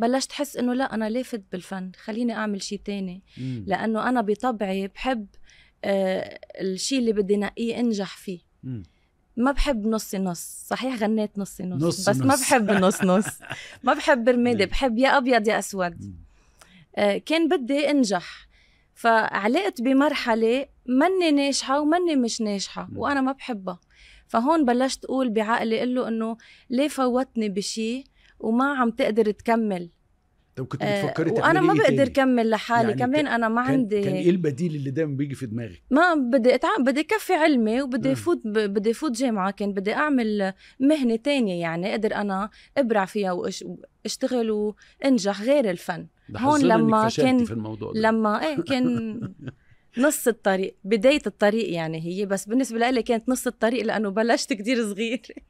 بلشت حس انه لا انا لافت بالفن خليني اعمل شيء تاني مم. لانه انا بطبعي بحب آه الشيء اللي بدي نقيه انجح فيه مم. ما بحب نص نص صحيح غنيت نص نص, نص بس نص. ما بحب نص نص ما بحب برمادي بحب يا ابيض يا اسود آه كان بدي انجح فعلقت بمرحله مني ناجحه ومني مش ناجحه وانا ما بحبها فهون بلشت اقول بعقلي قله انه ليه فوتني بشيء وما عم تقدر تكمل طب كنت آه، بتفكري تعملي وانا ما إيه بقدر بقدر كمل لحالي يعني كمان انا ما عندي كان ايه البديل اللي دايما بيجي في دماغك ما بدي أتعب بدي كفي علمي وبدي نعم. ب... بدي افوت جامعه كان بدي اعمل مهنه تانية يعني اقدر انا ابرع فيها واشتغل وانجح غير الفن هون لما كان في الموضوع ده. لما ايه كان نص الطريق بدايه الطريق يعني هي بس بالنسبه لي كانت نص الطريق لانه بلشت كتير صغير